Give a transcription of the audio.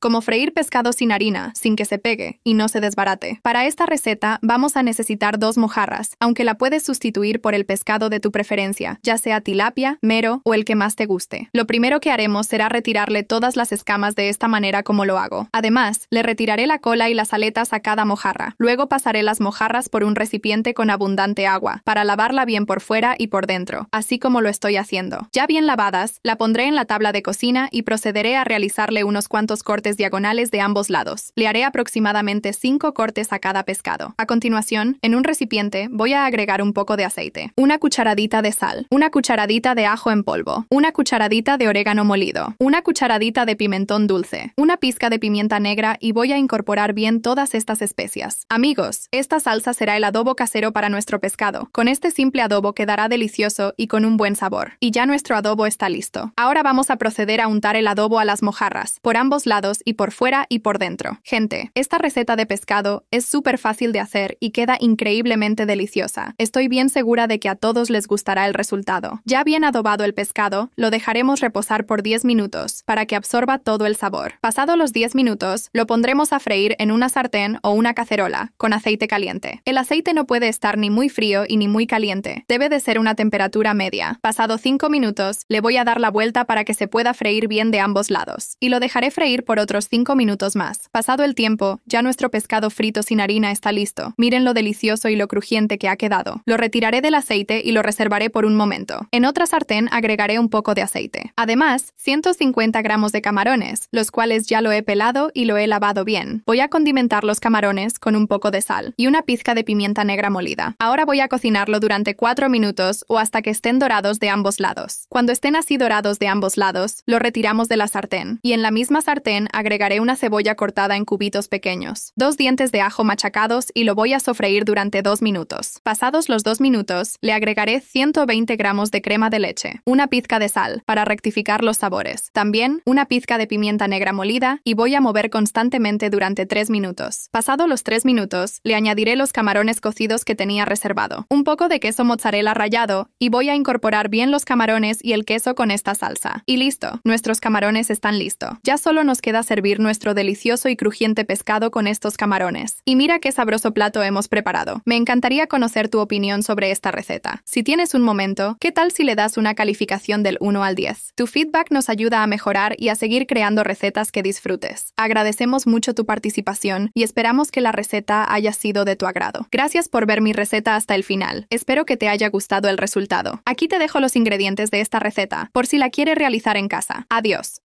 como freír pescado sin harina, sin que se pegue y no se desbarate. Para esta receta vamos a necesitar dos mojarras, aunque la puedes sustituir por el pescado de tu preferencia, ya sea tilapia, mero o el que más te guste. Lo primero que haremos será retirarle todas las escamas de esta manera como lo hago. Además, le retiraré la cola y las aletas a cada mojarra. Luego pasaré las mojarras por un recipiente con abundante agua, para lavarla bien por fuera y por dentro, así como lo estoy haciendo. Ya bien lavadas, la pondré en la tabla de cocina y procederé a realizarle unos cuantos cortes diagonales de ambos lados. Le haré aproximadamente 5 cortes a cada pescado. A continuación, en un recipiente voy a agregar un poco de aceite, una cucharadita de sal, una cucharadita de ajo en polvo, una cucharadita de orégano molido, una cucharadita de pimentón dulce, una pizca de pimienta negra y voy a incorporar bien todas estas especias. Amigos, esta salsa será el adobo casero para nuestro pescado. Con este simple adobo quedará delicioso y con un buen sabor. Y ya nuestro adobo está listo. Ahora vamos a proceder a untar el adobo a las mojarras, por ambos lados y por fuera y por dentro. Gente, esta receta de pescado es súper fácil de hacer y queda increíblemente deliciosa. Estoy bien segura de que a todos les gustará el resultado. Ya bien adobado el pescado, lo dejaremos reposar por 10 minutos para que absorba todo el sabor. Pasado los 10 minutos, lo pondremos a freír en una sartén o una cacerola con aceite caliente. El aceite no puede estar ni muy frío y ni muy caliente. Debe de ser una temperatura media. Pasado 5 minutos, le voy a dar la vuelta para que se pueda freír bien de ambos lados y lo dejaré freír por otros 5 minutos más. Pasado el tiempo, ya nuestro pescado frito sin harina está listo. Miren lo delicioso y lo crujiente que ha quedado. Lo retiraré del aceite y lo reservaré por un momento. En otra sartén agregaré un poco de aceite. Además, 150 gramos de camarones, los cuales ya lo he pelado y lo he lavado bien. Voy a condimentar los camarones con un poco de sal y una pizca de pimienta negra molida. Ahora voy a cocinarlo durante 4 minutos o hasta que estén dorados de ambos lados. Cuando estén así dorados de ambos lados, lo retiramos de la sartén y en la misma sartén agregaré una cebolla cortada en cubitos pequeños, dos dientes de ajo machacados y lo voy a sofreír durante dos minutos. Pasados los dos minutos, le agregaré 120 gramos de crema de leche, una pizca de sal para rectificar los sabores, también una pizca de pimienta negra molida y voy a mover constantemente durante tres minutos. Pasado los tres minutos, le añadiré los camarones cocidos que tenía reservado, un poco de queso mozzarella rallado y voy a incorporar bien los camarones y el queso con esta salsa. Y listo, nuestros camarones están listos. Ya solo nos queda servir nuestro delicioso y crujiente pescado con estos camarones. Y mira qué sabroso plato hemos preparado. Me encantaría conocer tu opinión sobre esta receta. Si tienes un momento, ¿qué tal si le das una calificación del 1 al 10? Tu feedback nos ayuda a mejorar y a seguir creando recetas que disfrutes. Agradecemos mucho tu participación y esperamos que la receta haya sido de tu agrado. Gracias por ver mi receta hasta el final. Espero que te haya gustado el resultado. Aquí te dejo los ingredientes de esta receta, por si la quieres realizar en casa. Adiós.